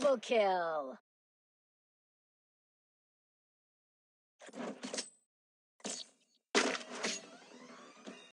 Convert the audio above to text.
Double kill!